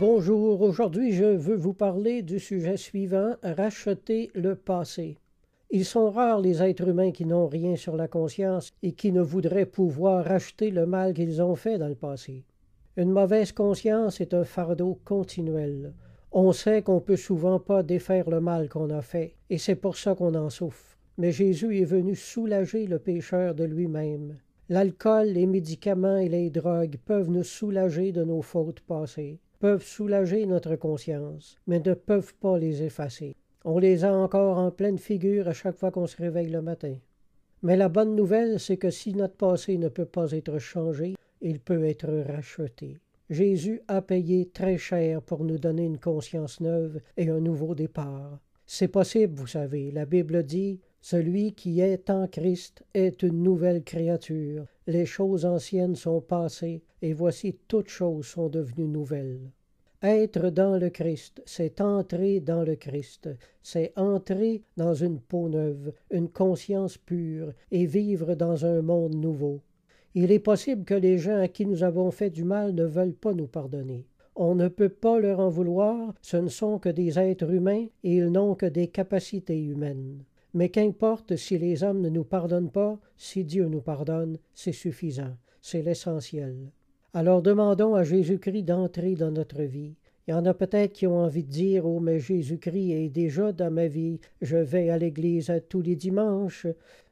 Bonjour, aujourd'hui je veux vous parler du sujet suivant, racheter le passé. Ils sont rares les êtres humains qui n'ont rien sur la conscience et qui ne voudraient pouvoir racheter le mal qu'ils ont fait dans le passé. Une mauvaise conscience est un fardeau continuel. On sait qu'on peut souvent pas défaire le mal qu'on a fait, et c'est pour ça qu'on en souffre. Mais Jésus est venu soulager le pécheur de lui-même. L'alcool, les médicaments et les drogues peuvent nous soulager de nos fautes passées peuvent soulager notre conscience, mais ne peuvent pas les effacer. On les a encore en pleine figure à chaque fois qu'on se réveille le matin. Mais la bonne nouvelle, c'est que si notre passé ne peut pas être changé, il peut être racheté. Jésus a payé très cher pour nous donner une conscience neuve et un nouveau départ. C'est possible, vous savez, la Bible dit Celui qui est en Christ est une nouvelle créature les choses anciennes sont passées, et voici toutes choses sont devenues nouvelles. Être dans le Christ, c'est entrer dans le Christ, c'est entrer dans une peau neuve, une conscience pure, et vivre dans un monde nouveau. Il est possible que les gens à qui nous avons fait du mal ne veulent pas nous pardonner. On ne peut pas leur en vouloir, ce ne sont que des êtres humains, et ils n'ont que des capacités humaines. Mais qu'importe si les hommes ne nous pardonnent pas, si Dieu nous pardonne, c'est suffisant, c'est l'essentiel. Alors demandons à Jésus-Christ d'entrer dans notre vie. Il y en a peut-être qui ont envie de dire Oh, mais Jésus-Christ est déjà dans ma vie, je vais à l'église tous les dimanches.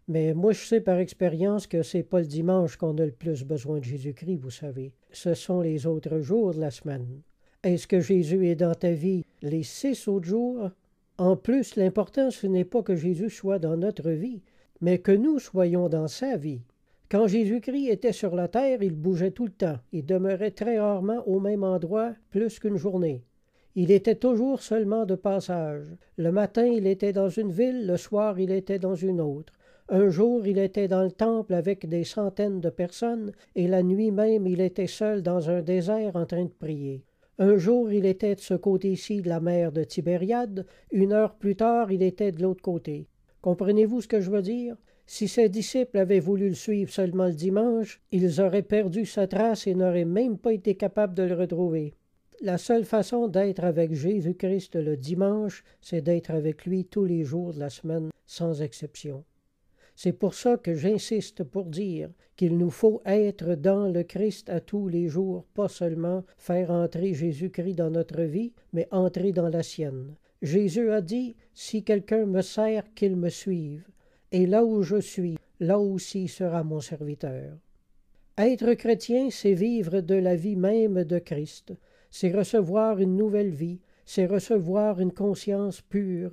Mais moi, je sais par expérience que c'est pas le dimanche qu'on a le plus besoin de Jésus-Christ, vous savez. Ce sont les autres jours de la semaine. Est-ce que Jésus est dans ta vie les six autres jours en plus, l'important, ce n'est pas que Jésus soit dans notre vie, mais que nous soyons dans sa vie. Quand Jésus-Christ était sur la terre, il bougeait tout le temps, il demeurait très rarement au même endroit plus qu'une journée. Il était toujours seulement de passage. Le matin, il était dans une ville, le soir, il était dans une autre. Un jour, il était dans le temple avec des centaines de personnes, et la nuit même, il était seul dans un désert en train de prier. Un jour il était de ce côté-ci de la mer de Tibériade, une heure plus tard il était de l'autre côté. Comprenez-vous ce que je veux dire Si ses disciples avaient voulu le suivre seulement le dimanche, ils auraient perdu sa trace et n'auraient même pas été capables de le retrouver. La seule façon d'être avec Jésus-Christ le dimanche, c'est d'être avec lui tous les jours de la semaine, sans exception. C'est pour ça que j'insiste pour dire qu'il nous faut être dans le Christ à tous les jours, pas seulement faire entrer Jésus-Christ dans notre vie, mais entrer dans la sienne. Jésus a dit, Si quelqu'un me sert, qu'il me suive, et là où je suis, là aussi sera mon serviteur. Être chrétien, c'est vivre de la vie même de Christ, c'est recevoir une nouvelle vie, c'est recevoir une conscience pure,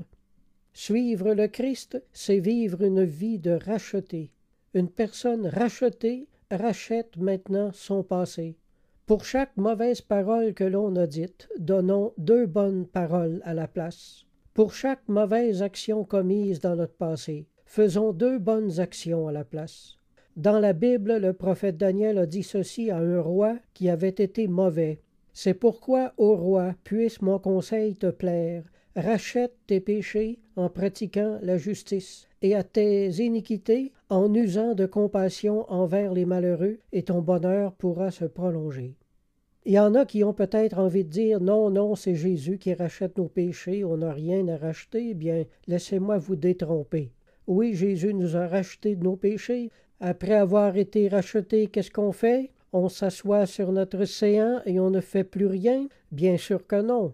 Suivre le Christ, c'est vivre une vie de racheté. Une personne rachetée rachète maintenant son passé. Pour chaque mauvaise parole que l'on a dite, donnons deux bonnes paroles à la place. Pour chaque mauvaise action commise dans notre passé, faisons deux bonnes actions à la place. Dans la Bible, le prophète Daniel a dit ceci à un roi qui avait été mauvais. C'est pourquoi, ô roi, puisse mon conseil te plaire, rachète tes péchés en pratiquant la justice, et à tes iniquités en usant de compassion envers les malheureux, et ton bonheur pourra se prolonger. Il y en a qui ont peut-être envie de dire non, non, c'est Jésus qui rachète nos péchés, on n'a rien à racheter, eh bien, laissez-moi vous détromper. Oui, Jésus nous a rachetés de nos péchés. Après avoir été rachetés, qu'est-ce qu'on fait? On s'assoit sur notre séant et on ne fait plus rien? Bien sûr que non.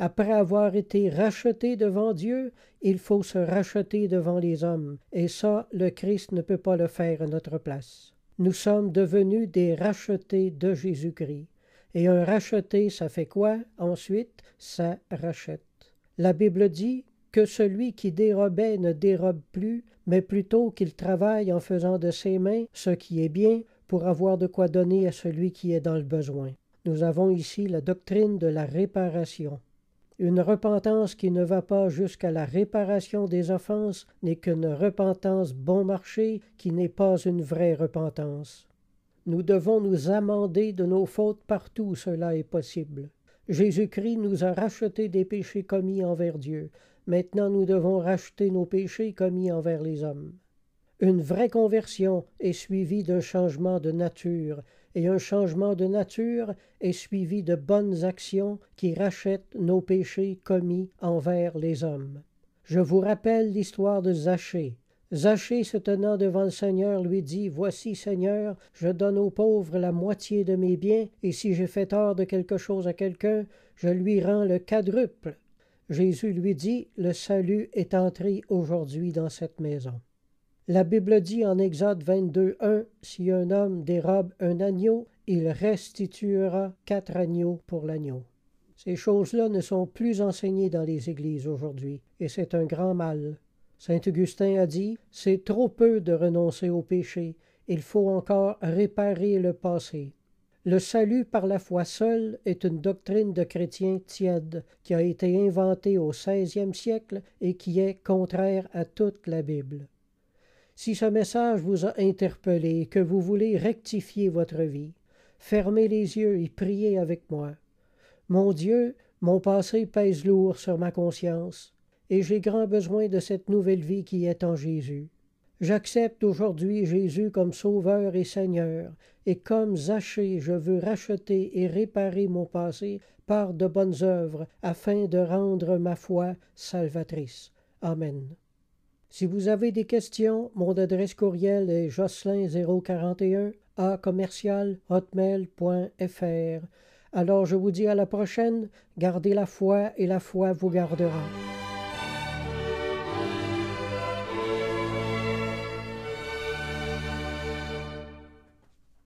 Après avoir été racheté devant Dieu, il faut se racheter devant les hommes, et ça, le Christ ne peut pas le faire à notre place. Nous sommes devenus des rachetés de Jésus-Christ. Et un racheté, ça fait quoi ensuite Ça rachète. La Bible dit que celui qui dérobait ne dérobe plus, mais plutôt qu'il travaille en faisant de ses mains ce qui est bien pour avoir de quoi donner à celui qui est dans le besoin. Nous avons ici la doctrine de la réparation. Une repentance qui ne va pas jusqu'à la réparation des offenses n'est qu'une repentance bon marché qui n'est pas une vraie repentance. Nous devons nous amender de nos fautes partout où cela est possible. Jésus-Christ nous a racheté des péchés commis envers Dieu. Maintenant nous devons racheter nos péchés commis envers les hommes. Une vraie conversion est suivie d'un changement de nature et un changement de nature est suivi de bonnes actions qui rachètent nos péchés commis envers les hommes. Je vous rappelle l'histoire de Zachée. Zachée se tenant devant le Seigneur lui dit, Voici Seigneur, je donne aux pauvres la moitié de mes biens, et si j'ai fait tort de quelque chose à quelqu'un, je lui rends le quadruple. Jésus lui dit, Le salut est entré aujourd'hui dans cette maison. La Bible dit en Exode 22.1, Si un homme dérobe un agneau, il restituera quatre agneaux pour l'agneau. Ces choses-là ne sont plus enseignées dans les églises aujourd'hui, et c'est un grand mal. Saint Augustin a dit, C'est trop peu de renoncer au péché, il faut encore réparer le passé. Le salut par la foi seule est une doctrine de chrétiens tiède qui a été inventée au XVIe siècle et qui est contraire à toute la Bible. Si ce message vous a interpellé, que vous voulez rectifier votre vie, fermez les yeux et priez avec moi. Mon Dieu, mon passé pèse lourd sur ma conscience, et j'ai grand besoin de cette nouvelle vie qui est en Jésus. J'accepte aujourd'hui Jésus comme Sauveur et Seigneur, et comme Zachée, je veux racheter et réparer mon passé par de bonnes œuvres, afin de rendre ma foi salvatrice. Amen. Si vous avez des questions, mon adresse courriel est jocelyn041 à commercial Alors je vous dis à la prochaine, gardez la foi et la foi vous gardera.